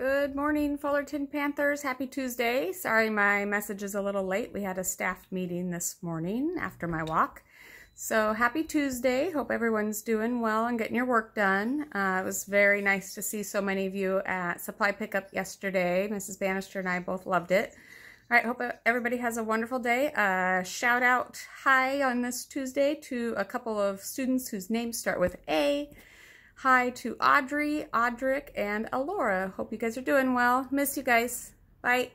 Good morning, Fullerton Panthers. Happy Tuesday. Sorry my message is a little late. We had a staff meeting this morning after my walk. So happy Tuesday. Hope everyone's doing well and getting your work done. Uh, it was very nice to see so many of you at supply pickup yesterday. Mrs. Bannister and I both loved it. All right, hope everybody has a wonderful day. Uh, shout out hi on this Tuesday to a couple of students whose names start with A hi to Audrey, Audric, and Alora. Hope you guys are doing well. Miss you guys. Bye.